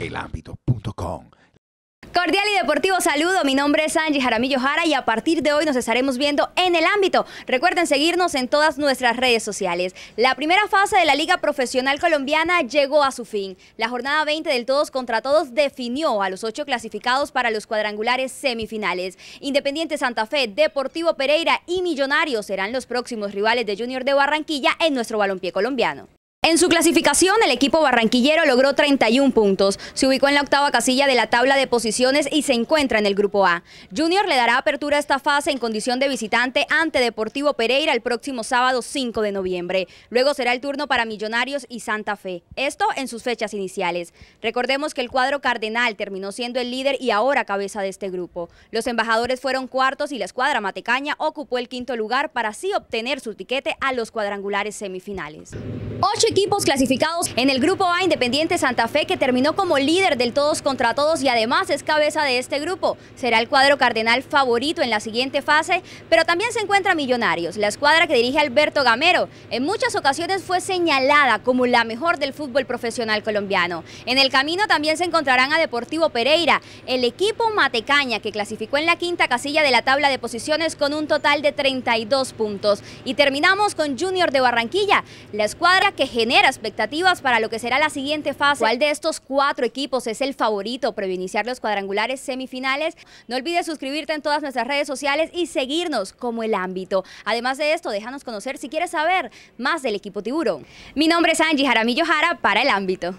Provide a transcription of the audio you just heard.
elambito.com. Cordial y deportivo saludo, mi nombre es Angie Jaramillo Jara y a partir de hoy nos estaremos viendo en el ámbito. Recuerden seguirnos en todas nuestras redes sociales. La primera fase de la Liga Profesional Colombiana llegó a su fin. La jornada 20 del todos contra todos definió a los ocho clasificados para los cuadrangulares semifinales. Independiente Santa Fe, Deportivo Pereira y Millonarios serán los próximos rivales de Junior de Barranquilla en nuestro balompié colombiano. En su clasificación, el equipo barranquillero logró 31 puntos, se ubicó en la octava casilla de la tabla de posiciones y se encuentra en el Grupo A. Junior le dará apertura a esta fase en condición de visitante ante Deportivo Pereira el próximo sábado 5 de noviembre. Luego será el turno para Millonarios y Santa Fe, esto en sus fechas iniciales. Recordemos que el cuadro cardenal terminó siendo el líder y ahora cabeza de este grupo. Los embajadores fueron cuartos y la escuadra matecaña ocupó el quinto lugar para así obtener su tiquete a los cuadrangulares semifinales equipos clasificados en el Grupo A Independiente Santa Fe, que terminó como líder del todos contra todos y además es cabeza de este grupo. Será el cuadro cardenal favorito en la siguiente fase, pero también se encuentra Millonarios, la escuadra que dirige Alberto Gamero. En muchas ocasiones fue señalada como la mejor del fútbol profesional colombiano. En el camino también se encontrarán a Deportivo Pereira, el equipo matecaña que clasificó en la quinta casilla de la tabla de posiciones con un total de 32 puntos. Y terminamos con Junior de Barranquilla, la escuadra que Tener expectativas para lo que será la siguiente fase. ¿Cuál de estos cuatro equipos es el favorito para iniciar los cuadrangulares semifinales? No olvides suscribirte en todas nuestras redes sociales y seguirnos como el ámbito. Además de esto, déjanos conocer si quieres saber más del equipo tiburón. Mi nombre es Angie Jaramillo Jara para el ámbito.